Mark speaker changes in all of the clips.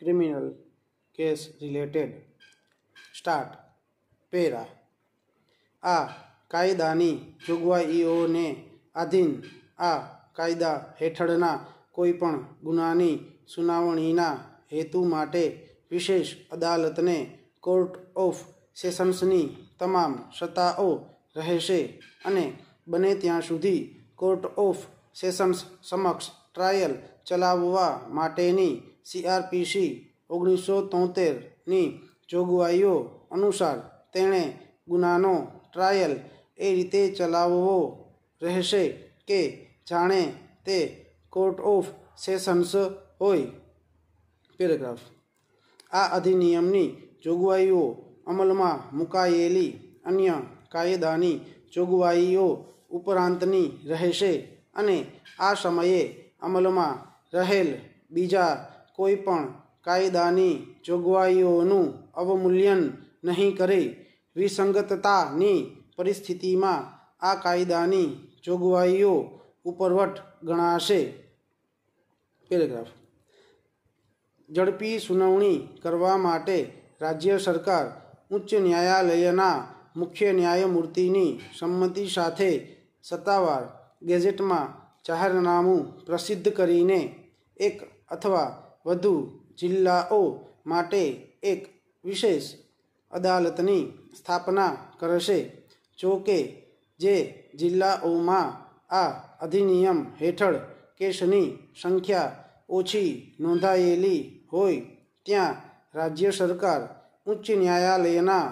Speaker 1: criminal case related start para આ કાયદાની જોગવાઈઓને આધીન આ કાયદા હેઠળના કોઈપણ ગુનાની સુનાવણીના હેતુ માટે વિશેષ અદાલતને કોર્ટ ઓફ સેશન્સની તમામ સત્તાઓ રહેશે અને બને ત્યાં સુધી કોર્ટ ઓફ સેશન્સ સમક્ષ ટ્રાયલ ચલાવવા માટેની સીઆરપીસી ઓગણીસો તોતેરની જોગવાઈઓ અનુસાર તેણે ગુનાનો ટ્રાયલ એ રીતે ચલાવવો રહેશે કે જાણે તે કોર્ટ ઓફ સેશન્સ હોય પેરેગ્રાફ આ અધિનિયમની જોગવાઈઓ અમલમાં મુકાયેલી અન્ય કાયદાની જોગવાઈઓ ઉપરાંતની રહેશે અને આ સમયે અમલમાં રહેલ બીજા કોઈપણ કાયદાની જોગવાઈઓનું અવમૂલ્યન નહીં કરે વિસંગતતાની પરિસ્થિતિમાં આ કાયદાની જોગવાઈઓ ઉપરવટ ગણાશે પેરેગ્રાફ ઝડપી સુનાવણી કરવા માટે રાજ્ય સરકાર ઉચ્ચ ન્યાયાલયના મુખ્ય ન્યાયમૂર્તિની સંમતિ સાથે સત્તાવાર ગેઝેટમાં જાહેરનામું પ્રસિદ્ધ કરીને એક અથવા વધુ જિલ્લાઓ માટે એક વિશેષ અદાલતની સ્થાપના કરશે જો કે જે જિલ્લાઓમાં આ અધિનિયમ હેઠળ કેસની સંખ્યા ઓછી નોંધાયેલી હોય ત્યાં રાજ્ય સરકાર ઉચ્ચ ન્યાયાલયના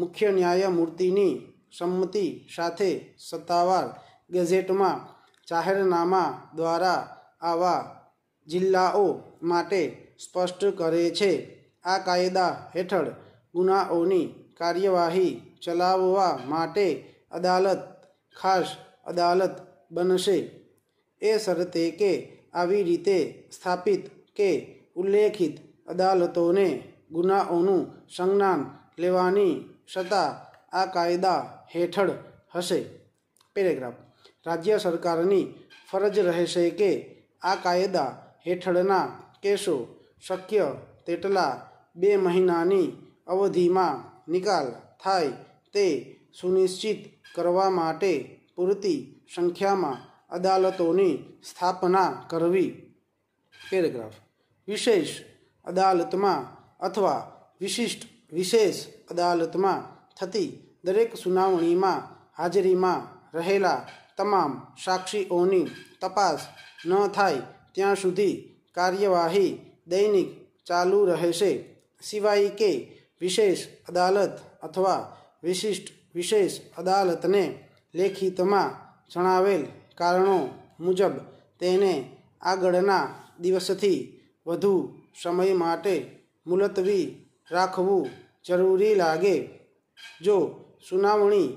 Speaker 1: મુખ્ય ન્યાયમૂર્તિની સંમતિ સાથે સત્તાવાર ગેઝેટમાં જાહેરનામા દ્વારા આવા જિલ્લાઓ માટે સ્પષ્ટ કરે છે આ કાયદા હેઠળ ગુનાઓની કાર્યવાહી ચલાવવા માટે અદાલત ખાસ અદાલત બનશે એ શરતે કે આવી રીતે સ્થાપિત કે ઉલ્લેખિત અદાલતોને ગુનાઓનું સંજ્ઞાન લેવાની સત્તા આ કાયદા હેઠળ હશે પેરેગ્રાફ રાજ્ય સરકારની ફરજ રહેશે કે આ કાયદા હેઠળના કેસો શક્ય તેટલા બે મહિનાની અવધિમાં નિકાલ થાય તે સુનિશ્ચિત કરવા માટે પૂરતી સંખ્યામાં અદાલતોની સ્થાપના કરવી પેરેગ્રાફ વિશેષ અદાલતમાં અથવા વિશિષ્ટ વિશેષ અદાલતમાં થતી દરેક સુનાવણીમાં હાજરીમાં રહેલા તમામ સાક્ષીઓની તપાસ ન થાય ત્યાં સુધી કાર્યવાહી દૈનિક ચાલુ રહેશે સિવાય કે વિશેષ અદાલત અથવા વિશિષ્ટ વિશેષ અદાલતને લેખિતમાં જણાવેલ કારણો મુજબ તેને આગળના દિવસથી વધુ સમય માટે મુલતવી રાખવું જરૂરી લાગે જો સુનાવણી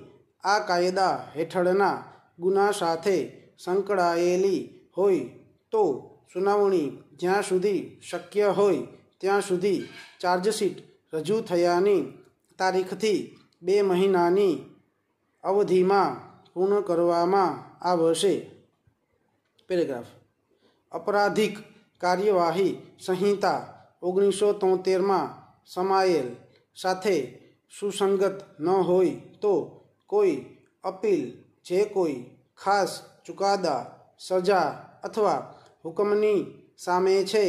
Speaker 1: આ કાયદા હેઠળના ગુના સાથે સંકળાયેલી હોય તો સુનાવણી જ્યાં સુધી શક્ય હોય ત્યાં સુધી ચાર્જશીટ રજૂ થયાની તારીખથી બે મહિનાની અવધિમાં પૂર્ણ કરવામાં આવશે પેરેગ્રાફ અપરાધિક કાર્યવાહી સંહિતા ઓગણીસો તોતેરમાં સમાયેલ સાથે સુસંગત ન હોય તો કોઈ અપીલ જે કોઈ ખાસ ચુકાદા સજા અથવા હુકમની સામે છે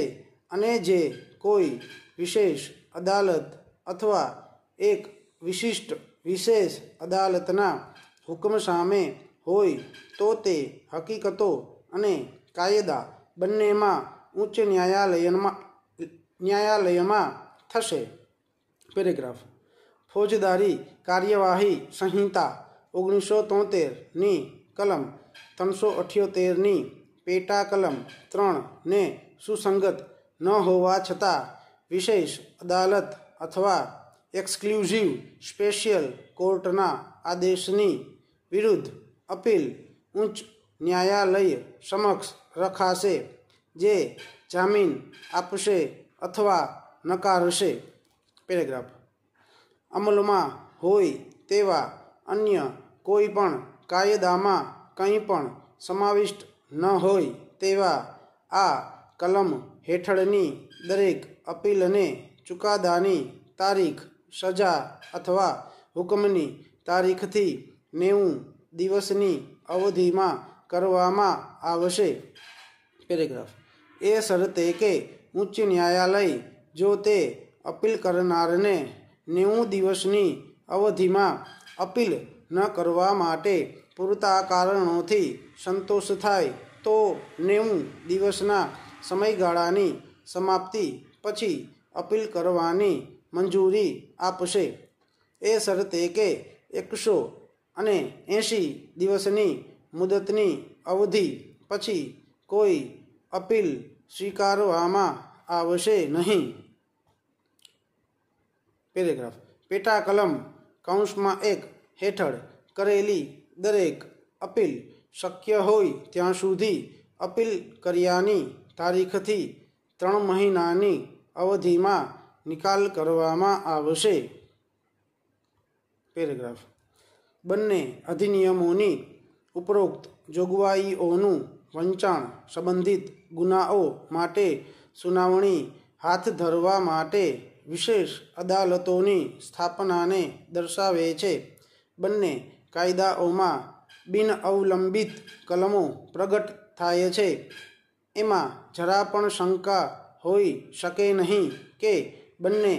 Speaker 1: અને જે કોઈ વિશેષ અદાલત અથવા એક વિશિષ્ટ વિશેષ અદાલતના હુકમ સામે હોય તો તે હકીકતો અને કાયદા બંનેમાં ઉચ્ચ ન્યાયાલયમાં ન્યાયાલયમાં થશે પેરેગ્રાફ ફોજદારી કાર્યવાહી સંહિતા ઓગણીસો તોતેરની કલમ ત્રણસો અઠ્યોતેરની પેટાકલમ કલમ ત્રણ ને સુસંગત ન હોવા છતાં વિશેષ અદાલત અથવા એક્સક્લુઝિવ સ્પેશિયલ કોર્ટના આદેશની વિરુદ્ધ અપીલ ઉચ્ચ ન્યાયાલય સમક્ષ રખાશે જે જામીન આપશે અથવા નકારશે પેરેગ્રાફ અમલમાં હોય તેવા અન્ય કોઈ પણ કાયદામાં કંઈ પણ સમાવિષ્ટ ન હોય તેવા આ કલમ હેઠળની દરેક અપીલને ચુકાદાની તારીખ સજા અથવા હુકમની તારીખથી નેવું દિવસની અવધિમાં કરવામાં આવશે પેરેગ્રાફ એ શરતે કે ઉચ્ચ ન્યાયાલય જો તે અપીલ કરનારને નેવું દિવસની અવધિમાં અપીલ ન કરવા માટે પૂરતા કારણોથી સંતોષ થાય તો નેવું દિવસના સમયગાળાની સમાપ્તિ પછી અપીલ કરવાની મંજૂરી આપશે એ શરતે કે એકસો અને એંશી દિવસની મુદતની અવધિ પછી કોઈ અપીલ સ્વીકારવામાં આવશે નહીં પેરેગ્રાફ પેટા કલમ કૌંસમાં એક હેઠળ કરેલી દરેક અપીલ શક્ય હોય ત્યાં સુધી અપીલ કર્યાની તારીખથી ત્રણ મહિનાની અવધિમાં નિકાલ કરવામાં આવશે પેરેગ્રાફ બંને અધિનિયમોની ઉપરોક્ત જોગવાઈઓનું વંચાણ સંબંધિત ગુનાઓ માટે સુનાવણી હાથ ધરવા માટે વિશેષ અદાલતોની સ્થાપનાને દર્શાવે છે બંને કાયદાઓમાં બિન અવલંબિત કલમો પ્રગટ થાય છે એમાં જરા પણ શંકા હોઈ શકે નહીં કે બંને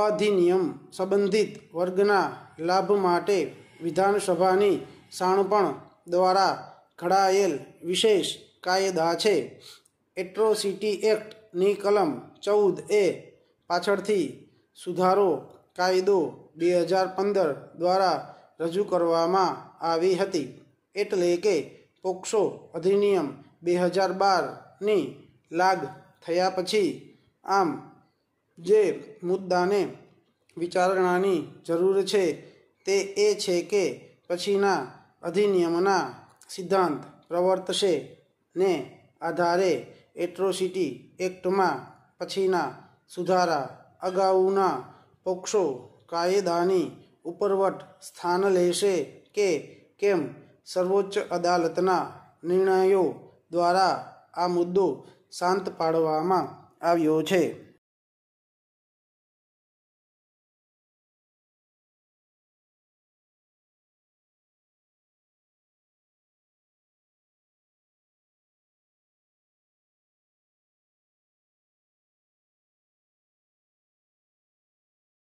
Speaker 1: અધિનિયમ સંબંધિત વર્ગના લાભ માટે વિધાનસભાની સાણપણ દ્વારા ઘડાયેલ વિશેષ કાયદા છે એટ્રોસિટી એક્ટની કલમ ચૌદ એ પાછળથી સુધારો કાયદો બે હજાર પંદર દ્વારા રજૂ કરવામાં આવી હતી એટલે કે પોક્સો અધિનિયમ બે હજાર બારની લાગ થયા પછી આમ જે મુદ્દાને વિચારણાની જરૂર છે તે એ છે કે પછીના અધિનિયમના સિદ્ધાંત પ્રવર્તશે ને આધારે એટ્રોસિટી એક્ટમાં પછીના સુધારા અગાઉના પોક્સો કાયદાની ઉપરવટ સ્થાન લેશે કે કેમ સર્વોચ્ચ અદાલતના નિર્ણયો દ્વારા આ મુદ્દો શાંત પાડવામાં આવ્યો છે